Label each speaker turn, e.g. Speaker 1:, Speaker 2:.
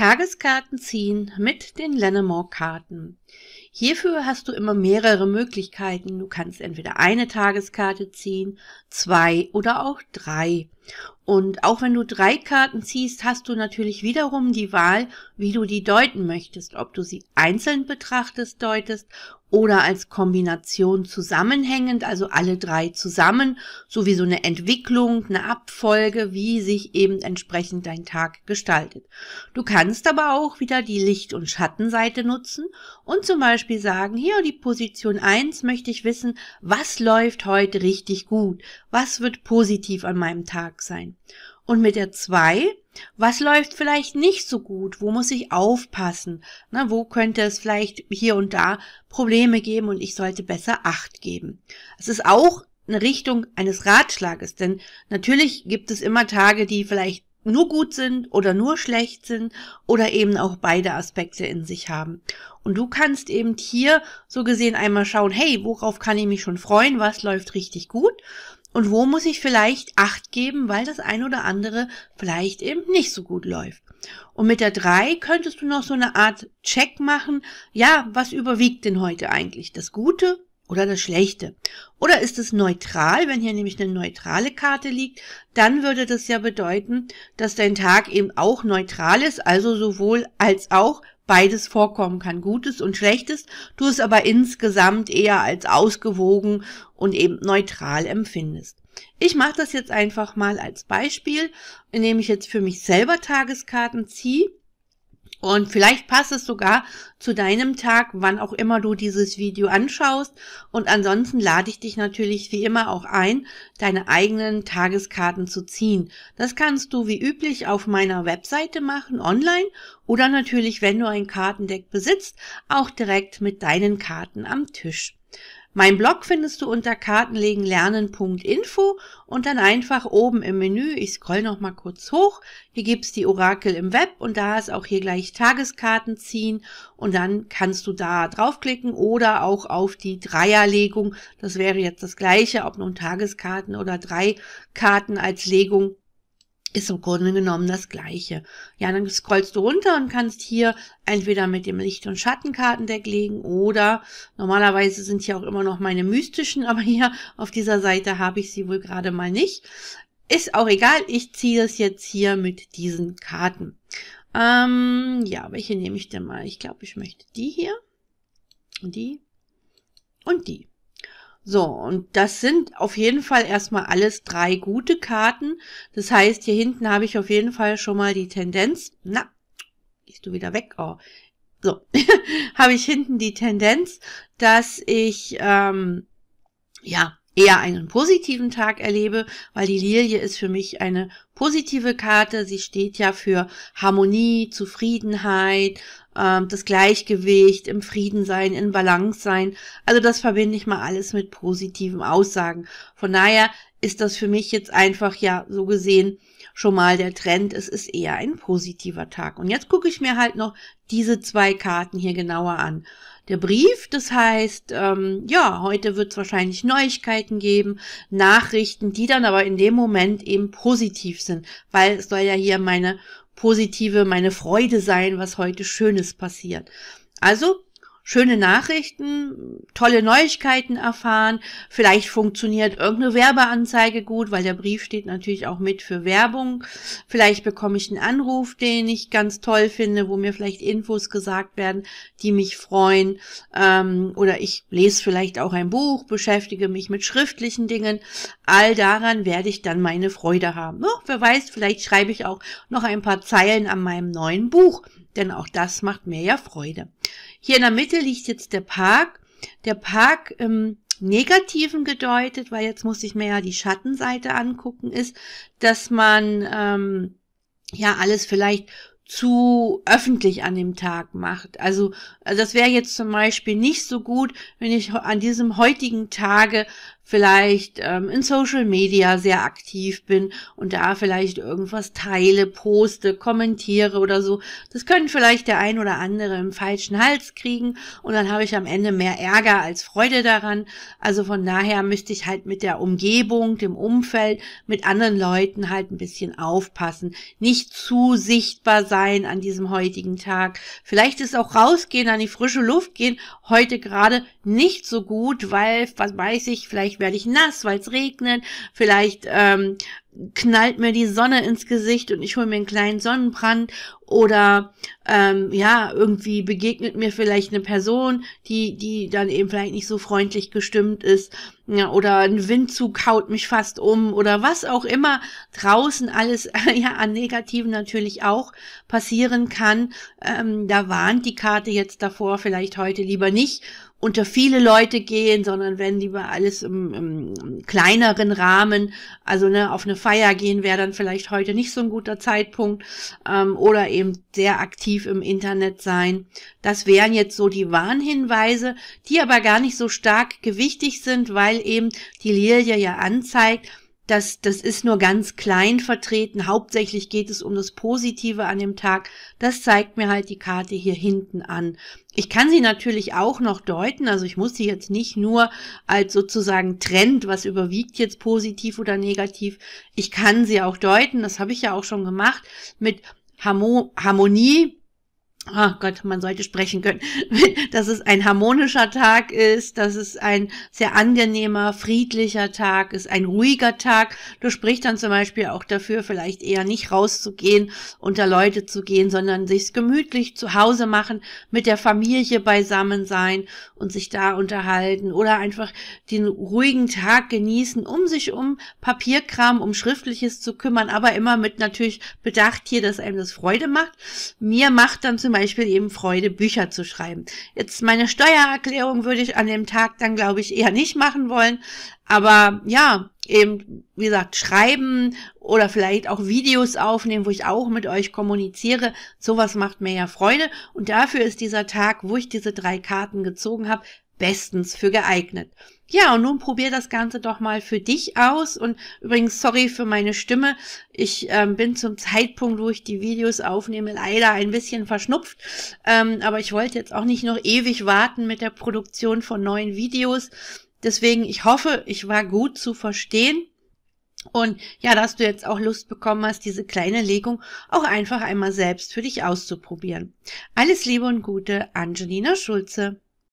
Speaker 1: Tageskarten ziehen mit den Lennemore-Karten. Hierfür hast du immer mehrere Möglichkeiten. Du kannst entweder eine Tageskarte ziehen, zwei oder auch drei. Und auch wenn du drei Karten ziehst, hast du natürlich wiederum die Wahl, wie du die deuten möchtest. Ob du sie einzeln betrachtest, deutest oder als Kombination zusammenhängend, also alle drei zusammen, sowieso eine Entwicklung, eine Abfolge, wie sich eben entsprechend dein Tag gestaltet. Du kannst aber auch wieder die Licht- und Schattenseite nutzen und zum Beispiel sagen, hier die Position eins möchte ich wissen, was läuft heute richtig gut, was wird positiv an meinem Tag sein. Und mit der zwei, was läuft vielleicht nicht so gut? Wo muss ich aufpassen? Na, wo könnte es vielleicht hier und da Probleme geben und ich sollte besser Acht geben? Es ist auch eine Richtung eines Ratschlages, denn natürlich gibt es immer Tage, die vielleicht nur gut sind oder nur schlecht sind oder eben auch beide Aspekte in sich haben. Und du kannst eben hier so gesehen einmal schauen, hey, worauf kann ich mich schon freuen, was läuft richtig gut und wo muss ich vielleicht Acht geben, weil das ein oder andere vielleicht eben nicht so gut läuft. Und mit der drei könntest du noch so eine Art Check machen. Ja, was überwiegt denn heute eigentlich? Das Gute oder das Schlechte? Oder ist es neutral? Wenn hier nämlich eine neutrale Karte liegt, dann würde das ja bedeuten, dass dein Tag eben auch neutral ist, also sowohl als auch beides vorkommen kann, Gutes und Schlechtes, du es aber insgesamt eher als ausgewogen und eben neutral empfindest. Ich mache das jetzt einfach mal als Beispiel, indem ich jetzt für mich selber Tageskarten ziehe und vielleicht passt es sogar zu deinem Tag, wann auch immer du dieses Video anschaust. Und ansonsten lade ich dich natürlich wie immer auch ein, deine eigenen Tageskarten zu ziehen. Das kannst du wie üblich auf meiner Webseite machen, online, oder natürlich, wenn du ein Kartendeck besitzt, auch direkt mit deinen Karten am Tisch. Mein Blog findest du unter kartenlegenlernen.info und dann einfach oben im Menü, ich scroll noch mal kurz hoch, hier gibt's die Orakel im Web und da ist auch hier gleich Tageskarten ziehen und dann kannst du da draufklicken oder auch auf die Dreierlegung, das wäre jetzt das gleiche, ob nun Tageskarten oder drei Karten als Legung ist im Grunde genommen das gleiche. Ja, dann scrollst du runter und kannst hier entweder mit dem Licht- und Schattenkartendeck legen oder normalerweise sind hier auch immer noch meine mystischen, aber hier auf dieser Seite habe ich sie wohl gerade mal nicht. Ist auch egal, ich ziehe das jetzt hier mit diesen Karten. Ähm, ja, welche nehme ich denn mal? Ich glaube, ich möchte die hier, und die und die. So, und das sind auf jeden Fall erstmal alles drei gute Karten. Das heißt, hier hinten habe ich auf jeden Fall schon mal die Tendenz. Na, gehst du wieder weg? Oh. So, habe ich hinten die Tendenz, dass ich ähm, ja eher einen positiven Tag erlebe, weil die Lilie ist für mich eine positive Karte. Sie steht ja für Harmonie, Zufriedenheit, ähm, das Gleichgewicht, im Frieden sein, in Balance sein. Also das verbinde ich mal alles mit positiven Aussagen. Von daher ist das für mich jetzt einfach ja so gesehen schon mal der Trend. Es ist eher ein positiver Tag. Und jetzt gucke ich mir halt noch diese zwei Karten hier genauer an. Der Brief, das heißt, ähm, ja, heute wird es wahrscheinlich Neuigkeiten geben, Nachrichten, die dann aber in dem Moment eben positiv sind, weil es soll ja hier meine positive, meine Freude sein, was heute Schönes passiert. Also schöne Nachrichten, tolle Neuigkeiten erfahren. Vielleicht funktioniert irgendeine Werbeanzeige gut, weil der Brief steht natürlich auch mit für Werbung. Vielleicht bekomme ich einen Anruf, den ich ganz toll finde, wo mir vielleicht Infos gesagt werden, die mich freuen. Ähm, oder ich lese vielleicht auch ein Buch, beschäftige mich mit schriftlichen Dingen. All daran werde ich dann meine Freude haben. Oh, wer weiß, vielleicht schreibe ich auch noch ein paar Zeilen an meinem neuen Buch, denn auch das macht mir ja Freude. Hier in der Mitte liegt jetzt der Park. Der Park im ähm, Negativen gedeutet, weil jetzt muss ich mir ja die Schattenseite angucken, ist, dass man ähm, ja alles vielleicht zu öffentlich an dem Tag macht. Also, also das wäre jetzt zum Beispiel nicht so gut, wenn ich an diesem heutigen Tage vielleicht ähm, in Social Media sehr aktiv bin und da vielleicht irgendwas teile, poste, kommentiere oder so. Das können vielleicht der ein oder andere im falschen Hals kriegen und dann habe ich am Ende mehr Ärger als Freude daran. Also von daher müsste ich halt mit der Umgebung, dem Umfeld, mit anderen Leuten halt ein bisschen aufpassen. Nicht zu sichtbar sein an diesem heutigen Tag. Vielleicht ist auch rausgehen, an die frische Luft gehen heute gerade nicht so gut, weil, was weiß ich, vielleicht vielleicht werde ich nass, weil es regnet, vielleicht ähm, knallt mir die Sonne ins Gesicht und ich hole mir einen kleinen Sonnenbrand oder ähm, ja, irgendwie begegnet mir vielleicht eine Person, die, die dann eben vielleicht nicht so freundlich gestimmt ist, ja, oder ein Windzug haut mich fast um oder was auch immer draußen alles ja an Negativen natürlich auch passieren kann. Ähm, da warnt die Karte jetzt davor, vielleicht heute lieber nicht unter viele Leute gehen, sondern wenn lieber alles im, im, kleineren Rahmen, also ne, auf eine Feier gehen wäre dann vielleicht heute nicht so ein guter Zeitpunkt ähm, oder eben sehr aktiv im Internet sein. Das wären jetzt so die Warnhinweise, die aber gar nicht so stark gewichtig sind, weil eben die Lilie ja anzeigt, das, das ist nur ganz klein vertreten. Hauptsächlich geht es um das Positive an dem Tag. Das zeigt mir halt die Karte hier hinten an. Ich kann sie natürlich auch noch deuten, also ich muss sie jetzt nicht nur als sozusagen Trend, was überwiegt jetzt positiv oder negativ. Ich kann sie auch deuten, das habe ich ja auch schon gemacht, mit Harmonie, Ah Gott, man sollte sprechen können, dass es ein harmonischer Tag ist, dass es ein sehr angenehmer, friedlicher Tag ist, ein ruhiger Tag. Du sprichst dann zum Beispiel auch dafür, vielleicht eher nicht rauszugehen, unter Leute zu gehen, sondern sich gemütlich zu Hause machen, mit der Familie beisammen sein und sich da unterhalten oder einfach den ruhigen Tag genießen, um sich um Papierkram, um Schriftliches zu kümmern, aber immer mit natürlich Bedacht hier, dass einem das Freude macht. Mir macht dann zum zum Beispiel eben Freude, Bücher zu schreiben. Jetzt meine Steuererklärung würde ich an dem Tag dann, glaube ich, eher nicht machen wollen. Aber ja, eben, wie gesagt, schreiben oder vielleicht auch Videos aufnehmen, wo ich auch mit euch kommuniziere. Sowas macht mir ja Freude. Und dafür ist dieser Tag, wo ich diese drei Karten gezogen habe, bestens für geeignet. Ja, und nun probier das Ganze doch mal für dich aus. Und übrigens, sorry für meine Stimme. Ich ähm, bin zum Zeitpunkt, wo ich die Videos aufnehme, leider ein bisschen verschnupft. Ähm, aber ich wollte jetzt auch nicht noch ewig warten mit der Produktion von neuen Videos. Deswegen, ich hoffe, ich war gut zu verstehen. Und ja, dass du jetzt auch Lust bekommen hast, diese kleine Legung auch einfach einmal selbst für dich auszuprobieren. Alles Liebe und Gute, Angelina Schulze.